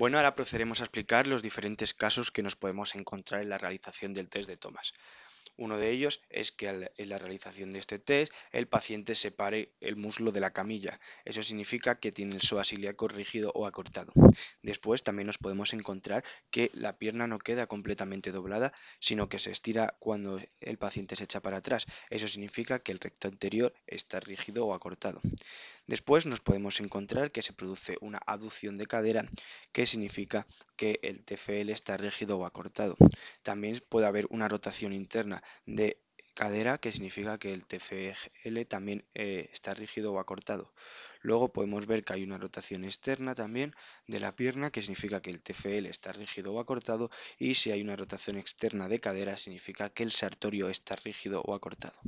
Bueno, ahora procederemos a explicar los diferentes casos que nos podemos encontrar en la realización del test de Thomas. Uno de ellos es que en la realización de este test el paciente separe el muslo de la camilla. Eso significa que tiene el psoas ilíaco rígido o acortado. Después también nos podemos encontrar que la pierna no queda completamente doblada, sino que se estira cuando el paciente se echa para atrás. Eso significa que el recto anterior está rígido o acortado. Después nos podemos encontrar que se produce una aducción de cadera, que significa que el TFL está rígido o acortado. También puede haber una rotación interna, de cadera, que significa que el TFL también eh, está rígido o acortado. Luego podemos ver que hay una rotación externa también de la pierna, que significa que el TFL está rígido o acortado, y si hay una rotación externa de cadera, significa que el sartorio está rígido o acortado.